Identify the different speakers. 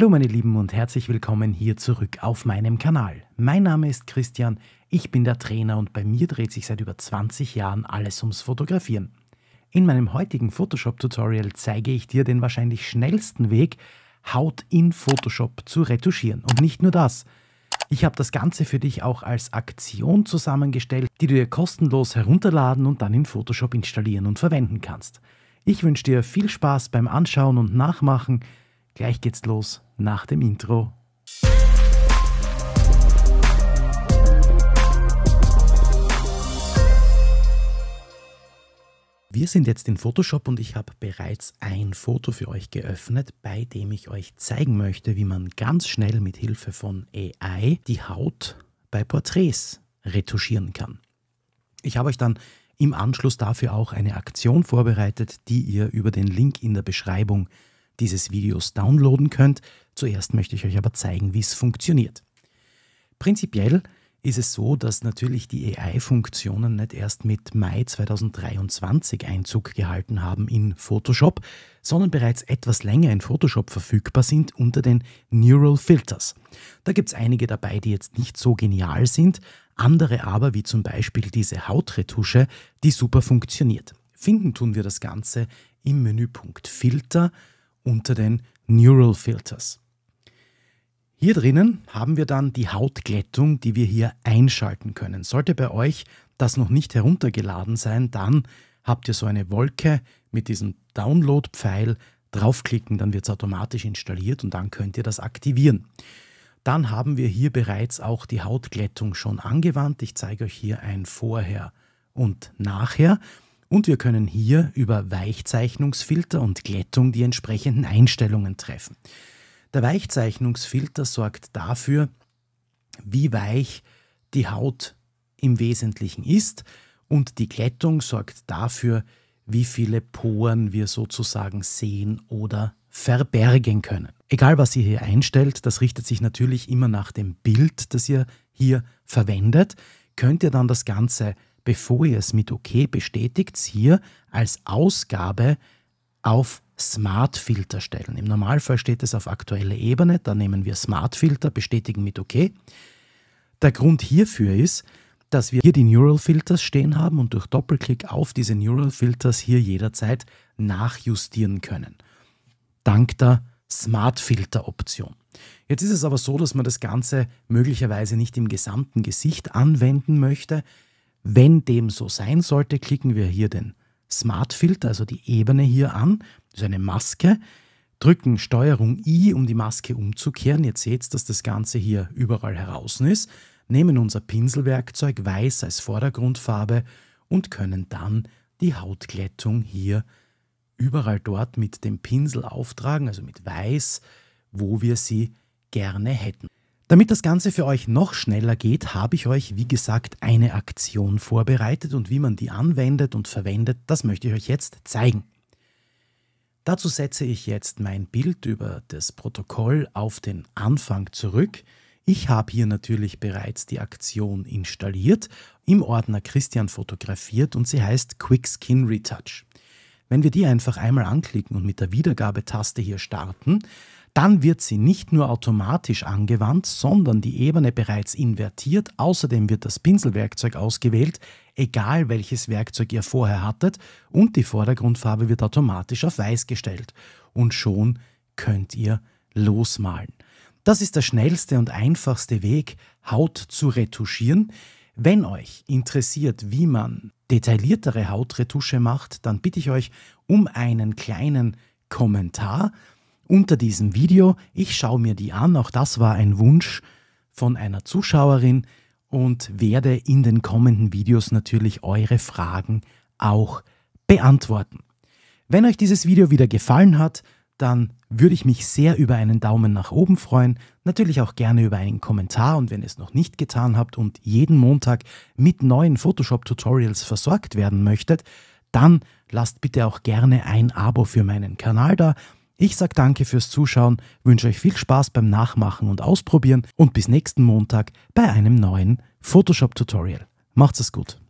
Speaker 1: Hallo meine Lieben und herzlich willkommen hier zurück auf meinem Kanal. Mein Name ist Christian, ich bin der Trainer und bei mir dreht sich seit über 20 Jahren alles ums Fotografieren. In meinem heutigen Photoshop-Tutorial zeige ich dir den wahrscheinlich schnellsten Weg, Haut in Photoshop zu retuschieren. Und nicht nur das. Ich habe das Ganze für dich auch als Aktion zusammengestellt, die du dir kostenlos herunterladen und dann in Photoshop installieren und verwenden kannst. Ich wünsche dir viel Spaß beim Anschauen und Nachmachen. Gleich geht's los nach dem Intro. Wir sind jetzt in Photoshop und ich habe bereits ein Foto für euch geöffnet, bei dem ich euch zeigen möchte, wie man ganz schnell mit Hilfe von AI die Haut bei Porträts retuschieren kann. Ich habe euch dann im Anschluss dafür auch eine Aktion vorbereitet, die ihr über den Link in der Beschreibung dieses Videos downloaden könnt. Zuerst möchte ich euch aber zeigen, wie es funktioniert. Prinzipiell ist es so, dass natürlich die AI-Funktionen nicht erst mit Mai 2023 Einzug gehalten haben in Photoshop, sondern bereits etwas länger in Photoshop verfügbar sind unter den Neural Filters. Da gibt es einige dabei, die jetzt nicht so genial sind, andere aber, wie zum Beispiel diese Hautretusche, die super funktioniert. Finden tun wir das Ganze im Menüpunkt Filter, unter den Neural Filters. Hier drinnen haben wir dann die Hautglättung, die wir hier einschalten können. Sollte bei euch das noch nicht heruntergeladen sein, dann habt ihr so eine Wolke mit diesem Download-Pfeil draufklicken, dann wird es automatisch installiert und dann könnt ihr das aktivieren. Dann haben wir hier bereits auch die Hautglättung schon angewandt. Ich zeige euch hier ein Vorher und Nachher. Und wir können hier über Weichzeichnungsfilter und Glättung die entsprechenden Einstellungen treffen. Der Weichzeichnungsfilter sorgt dafür, wie weich die Haut im Wesentlichen ist und die Glättung sorgt dafür, wie viele Poren wir sozusagen sehen oder verbergen können. Egal was ihr hier einstellt, das richtet sich natürlich immer nach dem Bild, das ihr hier verwendet, könnt ihr dann das Ganze bevor ihr es mit OK bestätigt, hier als Ausgabe auf Smart Filter stellen. Im Normalfall steht es auf aktuelle Ebene, da nehmen wir Smart Filter, bestätigen mit OK. Der Grund hierfür ist, dass wir hier die Neural Filters stehen haben und durch Doppelklick auf diese Neural Filters hier jederzeit nachjustieren können. Dank der Smart Filter Option. Jetzt ist es aber so, dass man das Ganze möglicherweise nicht im gesamten Gesicht anwenden möchte. Wenn dem so sein sollte, klicken wir hier den Smart Filter, also die Ebene hier an. Das ist eine Maske. Drücken Steuerung I, um die Maske umzukehren. Jetzt seht ihr, dass das Ganze hier überall heraus ist. Nehmen unser Pinselwerkzeug weiß als Vordergrundfarbe und können dann die Hautglättung hier überall dort mit dem Pinsel auftragen, also mit weiß, wo wir sie gerne hätten. Damit das Ganze für euch noch schneller geht, habe ich euch, wie gesagt, eine Aktion vorbereitet und wie man die anwendet und verwendet, das möchte ich euch jetzt zeigen. Dazu setze ich jetzt mein Bild über das Protokoll auf den Anfang zurück. Ich habe hier natürlich bereits die Aktion installiert, im Ordner Christian fotografiert und sie heißt Quick Skin Retouch. Wenn wir die einfach einmal anklicken und mit der Wiedergabetaste hier starten, dann wird sie nicht nur automatisch angewandt, sondern die Ebene bereits invertiert. Außerdem wird das Pinselwerkzeug ausgewählt, egal welches Werkzeug ihr vorher hattet, und die Vordergrundfarbe wird automatisch auf weiß gestellt. Und schon könnt ihr losmalen. Das ist der schnellste und einfachste Weg, Haut zu retuschieren. Wenn euch interessiert, wie man detailliertere Hautretusche macht, dann bitte ich euch um einen kleinen Kommentar unter diesem Video. Ich schaue mir die an. Auch das war ein Wunsch von einer Zuschauerin und werde in den kommenden Videos natürlich eure Fragen auch beantworten. Wenn euch dieses Video wieder gefallen hat, dann würde ich mich sehr über einen Daumen nach oben freuen, natürlich auch gerne über einen Kommentar und wenn ihr es noch nicht getan habt und jeden Montag mit neuen Photoshop-Tutorials versorgt werden möchtet, dann lasst bitte auch gerne ein Abo für meinen Kanal da. Ich sage danke fürs Zuschauen, wünsche euch viel Spaß beim Nachmachen und Ausprobieren und bis nächsten Montag bei einem neuen Photoshop-Tutorial. Macht's es gut!